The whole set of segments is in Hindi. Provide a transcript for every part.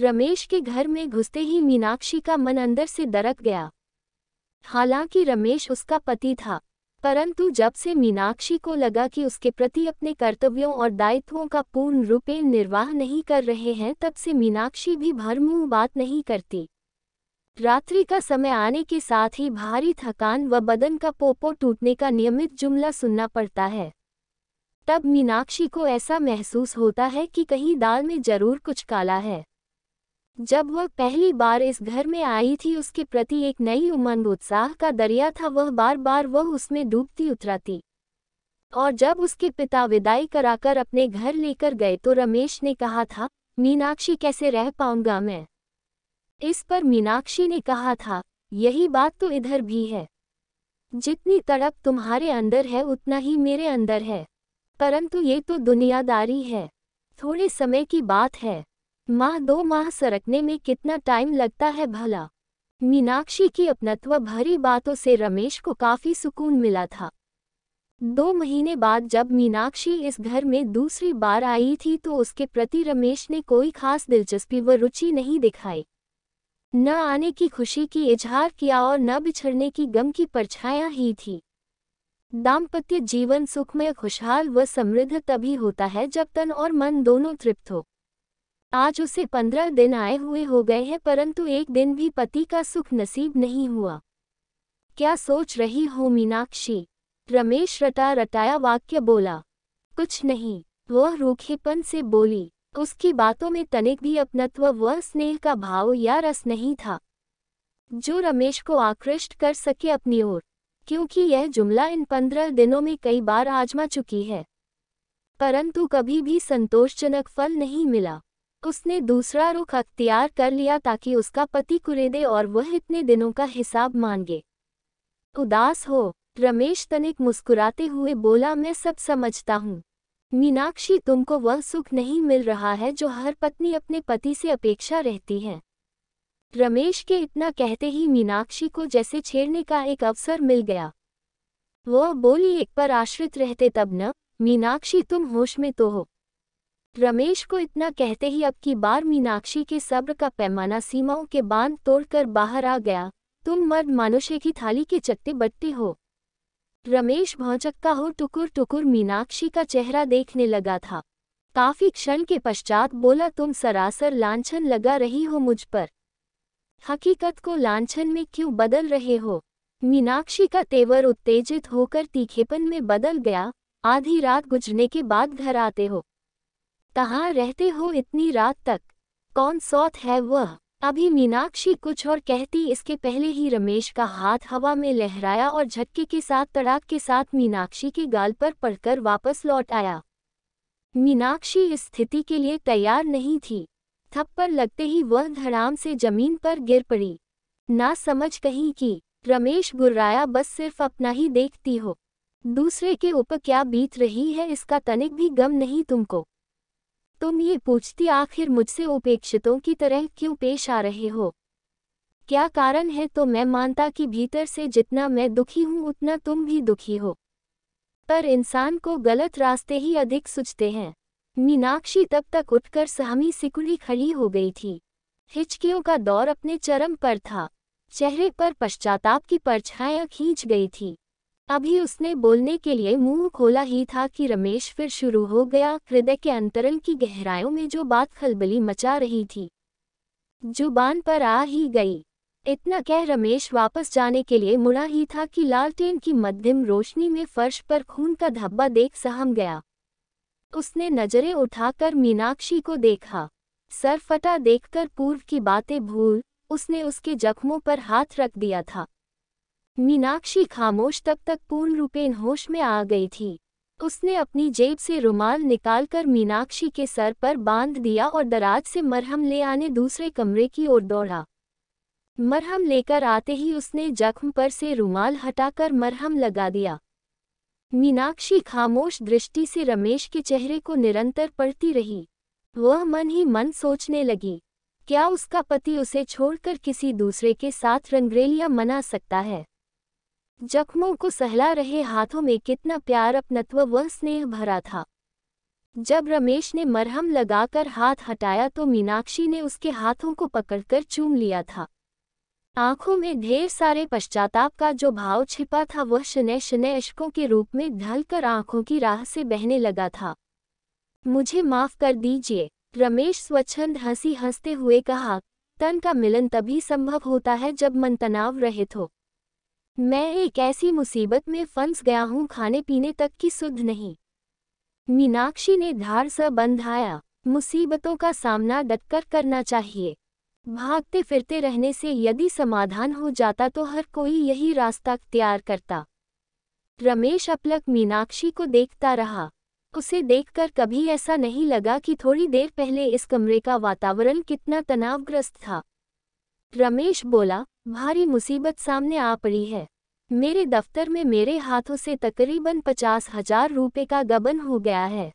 रमेश के घर में घुसते ही मीनाक्षी का मन अंदर से दरक गया हालांकि रमेश उसका पति था परंतु जब से मीनाक्षी को लगा कि उसके प्रति अपने कर्तव्यों और दायित्वों का पूर्ण रूपे निर्वाह नहीं कर रहे हैं तब से मीनाक्षी भी भरमूह बात नहीं करती रात्रि का समय आने के साथ ही भारी थकान व बदन का पोपो टूटने का नियमित जुमला सुनना पड़ता है तब मीनाक्षी को ऐसा महसूस होता है कि कहीं दाल में जरूर कुछ काला है जब वह पहली बार इस घर में आई थी उसके प्रति एक नई उमंग उत्साह का दरिया था वह बार बार वह उसमें डूबती उतराती और जब उसके पिता विदाई कराकर अपने घर लेकर गए तो रमेश ने कहा था मीनाक्षी कैसे रह पाऊंगा मैं इस पर मीनाक्षी ने कहा था यही बात तो इधर भी है जितनी तड़प तुम्हारे अंदर है उतना ही मेरे अंदर है परंतु ये तो दुनियादारी है थोड़े समय की बात है माह दो माह सरकने में कितना टाइम लगता है भला मीनाक्षी की अपनत्व भरी बातों से रमेश को काफी सुकून मिला था दो महीने बाद जब मीनाक्षी इस घर में दूसरी बार आई थी तो उसके प्रति रमेश ने कोई खास दिलचस्पी व रुचि नहीं दिखाई न आने की खुशी की इजहार किया और न बिछड़ने की गम की परछाया ही थी दाम्पत्य जीवन सुखमय खुशहाल व समृद्ध तभी होता है जब तन और मन दोनों तृप्त हो आज उसे पंद्रह दिन आए हुए हो गए हैं परंतु एक दिन भी पति का सुख नसीब नहीं हुआ क्या सोच रही हो मीनाक्षी रमेश रटा रटाया वाक्य बोला कुछ नहीं वह रूखेपन से बोली उसकी बातों में तनिक भी अपनत्व व स्नेह का भाव या रस नहीं था जो रमेश को आकृष्ट कर सके अपनी ओर क्योंकि यह जुमला इन पंद्रह दिनों में कई बार आजमा चुकी है परंतु कभी भी संतोषजनक फल नहीं मिला उसने दूसरा रुख अख्तियार कर लिया ताकि उसका पति कुरेदे और वह इतने दिनों का हिसाब मांगे उदास हो रमेश तनिक मुस्कुराते हुए बोला मैं सब समझता हूँ मीनाक्षी तुमको वह सुख नहीं मिल रहा है जो हर पत्नी अपने पति से अपेक्षा रहती है रमेश के इतना कहते ही मीनाक्षी को जैसे छेड़ने का एक अवसर मिल गया वह बोली एक पर आश्रित रहते तब न मीनाक्षी तुम होश में तो हो रमेश को इतना कहते ही अब की बार मीनाक्षी के सब्र का पैमाना सीमाओं के बांध तोड़कर बाहर आ गया तुम मर्द मानुष्य की थाली के चट्टे बटते हो रमेश भौचक्का हो टुकुर टुकुर मीनाक्षी का चेहरा देखने लगा था काफी क्षण के पश्चात बोला तुम सरासर लांछन लगा रही हो मुझ पर हकीकत को लांछन में क्यों बदल रहे हो मीनाक्षी का तेवर उत्तेजित होकर तीखेपन में बदल गया आधी रात गुजरने के बाद घर आते हो कहाँ रहते हो इतनी रात तक कौन सौत है वह अभी मीनाक्षी कुछ और कहती इसके पहले ही रमेश का हाथ हवा में लहराया और झटके के साथ तड़ाक के साथ मीनाक्षी के गाल पर पड़कर वापस लौट आया मीनाक्षी इस स्थिति के लिए तैयार नहीं थी थप्पड़ लगते ही वह धड़ाम से जमीन पर गिर पड़ी ना समझ कहीं कि रमेश गुर्राया बस सिर्फ अपना ही देखती हो दूसरे के ऊपर क्या बीत रही है इसका तनिक भी गम नहीं तुमको तुम ये पूछती आखिर मुझसे उपेक्षितों की तरह क्यों पेश आ रहे हो क्या कारण है तो मैं मानता कि भीतर से जितना मैं दुखी हूं उतना तुम भी दुखी हो पर इंसान को गलत रास्ते ही अधिक सुझते हैं मीनाक्षी तब तक उठकर सहमी सिकुड़ी खड़ी हो गई थी हिचकियों का दौर अपने चरम पर था चेहरे पर पश्चाताप की परछाया खींच गई थी अभी उसने बोलने के लिए मुंह खोला ही था कि रमेश फिर शुरू हो गया हृदय के अंतरल की गहराइयों में जो बात खलबली मचा रही थी जुबान पर आ ही गई इतना कह रमेश वापस जाने के लिए मुड़ा ही था कि लालटेन की मध्यम रोशनी में फर्श पर खून का धब्बा देख सहम गया उसने नजरें उठाकर मीनाक्षी को देखा सर फटा देखकर पूर्व की बातें भूल उसने उसके जख्मों पर हाथ रख दिया था मीनाक्षी खामोश तब तक पूर्ण रूपेण होश में आ गई थी उसने अपनी जेब से रुमाल निकालकर मीनाक्षी के सर पर बांध दिया और दराज से मरहम ले आने दूसरे कमरे की ओर दौड़ा मरहम लेकर आते ही उसने जख्म पर से रुमाल हटाकर मरहम लगा दिया मीनाक्षी खामोश दृष्टि से रमेश के चेहरे को निरंतर पढ़ती रही वह मन ही मन सोचने लगी क्या उसका पति उसे छोड़कर किसी दूसरे के साथ रंगरेलिया मना सकता है जख्मों को सहला रहे हाथों में कितना प्यार अपनत्व व स्नेह भरा था जब रमेश ने मरहम लगाकर हाथ हटाया तो मीनाक्षी ने उसके हाथों को पकड़कर चूम लिया था आंखों में ढेर सारे पश्चाताप का जो भाव छिपा था वह शनै शनै अशकों के रूप में ढलकर आंखों की राह से बहने लगा था मुझे माफ कर दीजिए रमेश स्वच्छंद हंसी हंसते हुए कहा तन का मिलन तभी संभव होता है जब मन तनाव रहित हो मैं एक ऐसी मुसीबत में फंस गया हूँ खाने पीने तक की सुध नहीं मीनाक्षी ने धार स बंधाया मुसीबतों का सामना डटकर करना चाहिए भागते फिरते रहने से यदि समाधान हो जाता तो हर कोई यही रास्ता अख्तियार करता रमेश अपलक मीनाक्षी को देखता रहा उसे देखकर कभी ऐसा नहीं लगा कि थोड़ी देर पहले इस कमरे का वातावरण कितना तनावग्रस्त था रमेश बोला भारी मुसीबत सामने आ पड़ी है मेरे दफ्तर में मेरे हाथों से तकरीबन पचास हजार रुपये का गबन हो गया है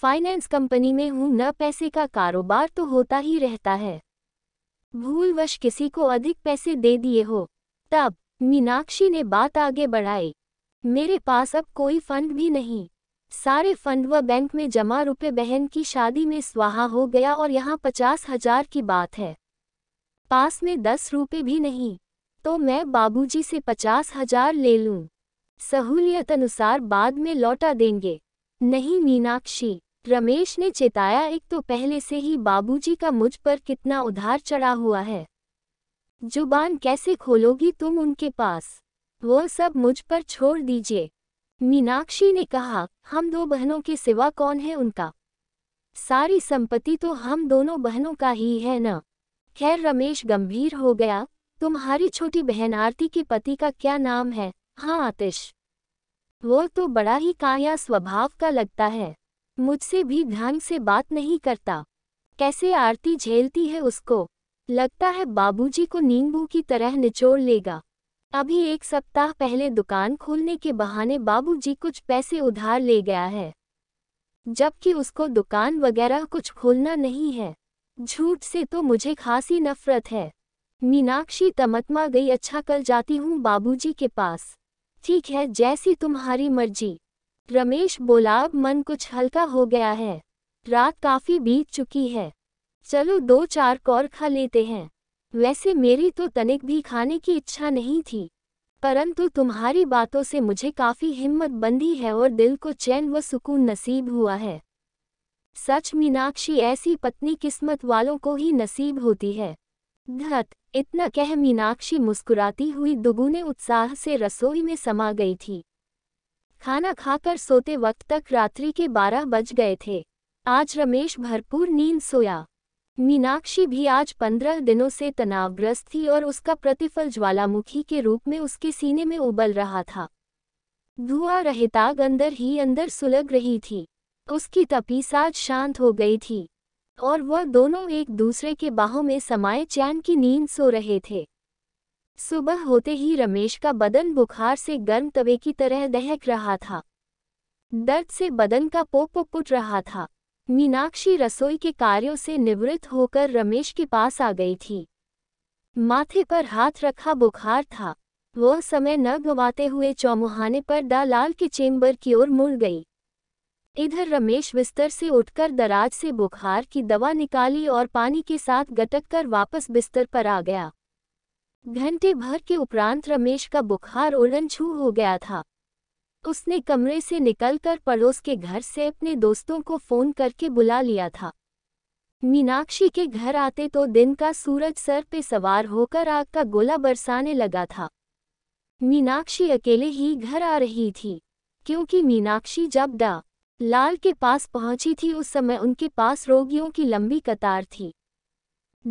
फाइनेंस कंपनी में हूँ न पैसे का कारोबार तो होता ही रहता है भूलवश किसी को अधिक पैसे दे दिए हो तब मीनाक्षी ने बात आगे बढ़ाई मेरे पास अब कोई फंड भी नहीं सारे फंड व बैंक में जमा रुपए बहन की शादी में स्वाहा हो गया और यहाँ पचास हजार की बात है पास में दस रुपये भी नहीं तो मैं बाबूजी से पचास हजार ले लूं। सहूलियत अनुसार बाद में लौटा देंगे नहीं मीनाक्षी रमेश ने चेताया एक तो पहले से ही बाबूजी का मुझ पर कितना उधार चढ़ा हुआ है जुबान कैसे खोलोगी तुम उनके पास वो सब मुझ पर छोड़ दीजिए मीनाक्षी ने कहा हम दो बहनों के सिवा कौन है उनका सारी संपत्ति तो हम दोनों बहनों का ही है न खैर रमेश गंभीर हो गया तुम्हारी छोटी बहन आरती के पति का क्या नाम है हाँ आतिश वो तो बड़ा ही काया स्वभाव का लगता है मुझसे भी ढंग से बात नहीं करता कैसे आरती झेलती है उसको लगता है बाबूजी को नींबू की तरह निचोड़ लेगा अभी एक सप्ताह पहले दुकान खोलने के बहाने बाबूजी कुछ पैसे उधार ले गया है जबकि उसको दुकान वगैरह कुछ खोलना नहीं है झूठ से तो मुझे खासी नफरत है मीनाक्षी तमतमा गई अच्छा कल जाती हूँ बाबूजी के पास ठीक है जैसी तुम्हारी मर्जी रमेश बोला अब मन कुछ हल्का हो गया है रात काफ़ी बीत चुकी है चलो दो चार कौर खा लेते हैं वैसे मेरी तो तनिक भी खाने की इच्छा नहीं थी परंतु तुम्हारी बातों से मुझे काफ़ी हिम्मत बंधी है और दिल को चैन व सुकून नसीब हुआ है सच मीनाक्षी ऐसी पत्नी किस्मत वालों को ही नसीब होती है धत इतना कह मीनाक्षी मुस्कुराती हुई दुगुने उत्साह से रसोई में समा गई थी खाना खाकर सोते वक्त तक रात्रि के बारह बज गए थे आज रमेश भरपूर नींद सोया मीनाक्षी भी आज पंद्रह दिनों से तनावग्रस्त थी और उसका प्रतिफल ज्वालामुखी के रूप में उसके सीने में उबल रहा था धुआं रहताग अंदर ही अंदर सुलग रही थी उसकी तपी साज शांत हो गई थी और वह दोनों एक दूसरे के बाहों में समाये चैन की नींद सो रहे थे सुबह होते ही रमेश का बदन बुखार से गर्म तवे की तरह दहक रहा था दर्द से बदन का पोप पोक उठ रहा था मीनाक्षी रसोई के कार्यों से निवृत्त होकर रमेश के पास आ गई थी माथे पर हाथ रखा बुखार था वह समय न गंवाते हुए चौमुहाने पर दालाल के चेम्बर की ओर मुड़ गई इधर रमेश बिस्तर से उठकर दराज से बुखार की दवा निकाली और पानी के साथ गटक कर वापस बिस्तर पर आ गया घंटे भर के उपरांत रमेश का बुखार उड़न छू हो गया था उसने कमरे से निकलकर पड़ोस के घर से अपने दोस्तों को फोन करके बुला लिया था मीनाक्षी के घर आते तो दिन का सूरज सर पे सवार होकर आग का गोला बरसाने लगा था मीनाक्षी अकेले ही घर आ रही थी क्योंकि मीनाक्षी जब डा लाल के पास पहुंची थी उस समय उनके पास रोगियों की लंबी कतार थी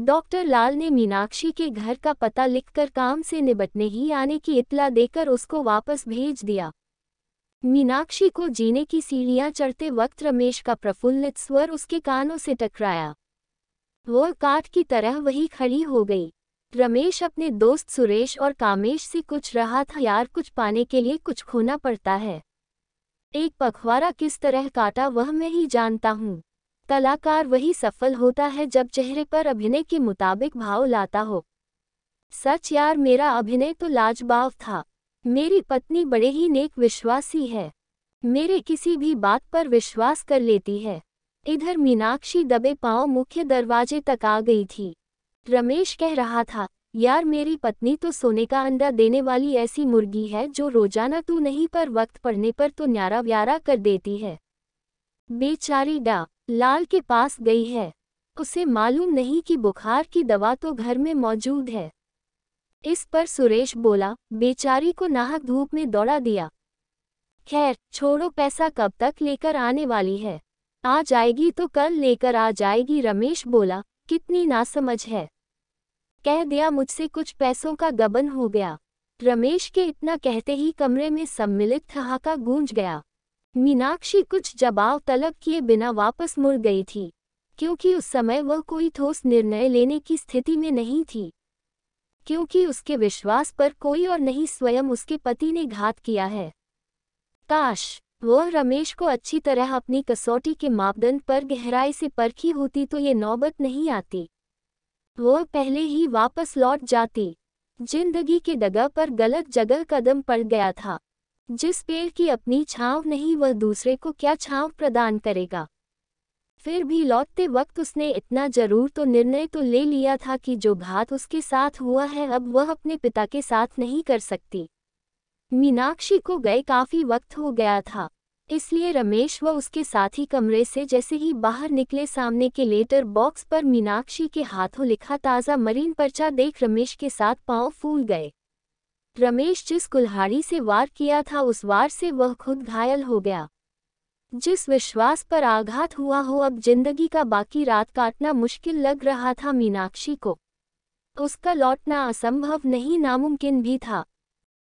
डॉक्टर लाल ने मीनाक्षी के घर का पता लिखकर काम से निबटने ही आने की इतला देकर उसको वापस भेज दिया मीनाक्षी को जीने की सीढ़ियां चढ़ते वक्त रमेश का प्रफुल्लित स्वर उसके कानों से टकराया वो काठ की तरह वही खड़ी हो गई रमेश अपने दोस्त सुरेश और कामेश से कुछ रहा था यार कुछ पाने के लिए कुछ खोना पड़ता है एक पखवारा किस तरह काटा वह मैं ही जानता हूँ कलाकार वही सफल होता है जब चेहरे पर अभिनय के मुताबिक भाव लाता हो सच यार मेरा अभिनय तो लाजबाव था मेरी पत्नी बड़े ही नेक विश्वासी है मेरे किसी भी बात पर विश्वास कर लेती है इधर मीनाक्षी दबे पांव मुख्य दरवाजे तक आ गई थी रमेश कह रहा था यार मेरी पत्नी तो सोने का अंडा देने वाली ऐसी मुर्गी है जो रोजाना तू नहीं पर वक्त पड़ने पर तो न्यारा व्यारा कर देती है बेचारी डा लाल के पास गई है उसे मालूम नहीं कि बुखार की दवा तो घर में मौजूद है इस पर सुरेश बोला बेचारी को नाहक धूप में दौड़ा दिया खैर छोड़ो पैसा कब तक लेकर आने वाली है आ जाएगी तो कल लेकर आ जाएगी रमेश बोला कितनी नासमझ है कह दिया मुझसे कुछ पैसों का गबन हो गया रमेश के इतना कहते ही कमरे में सम्मिलित ठहाका गूंज गया मीनाक्षी कुछ जवाब तलब किए बिना वापस मुड़ गई थी क्योंकि उस समय वह कोई ठोस निर्णय लेने की स्थिति में नहीं थी क्योंकि उसके विश्वास पर कोई और नहीं स्वयं उसके पति ने घात किया है काश वह रमेश को अच्छी तरह अपनी कसौटी के मापदंड पर गहराई से परखी होती तो ये नौबत नहीं आती वो पहले ही वापस लौट जाती जिंदगी की दगा पर गलत जगह कदम पड़ गया था जिस पेड़ की अपनी छांव नहीं वह दूसरे को क्या छांव प्रदान करेगा फिर भी लौटते वक्त उसने इतना जरूर तो निर्णय तो ले लिया था कि जो घात उसके साथ हुआ है अब वह अपने पिता के साथ नहीं कर सकती मीनाक्षी को गए काफी वक्त हो गया था इसलिए रमेश व उसके साथी कमरे से जैसे ही बाहर निकले सामने के लेटर बॉक्स पर मीनाक्षी के हाथों लिखा ताज़ा मरीन पर्चा देख रमेश के साथ पांव फूल गए रमेश जिस कुल्हाड़ी से वार किया था उस वार से वह खुद घायल हो गया जिस विश्वास पर आघात हुआ हो अब जिंदगी का बाकी रात काटना मुश्किल लग रहा था मीनाक्षी को उसका लौटना असंभव नहीं नामुमकिन भी था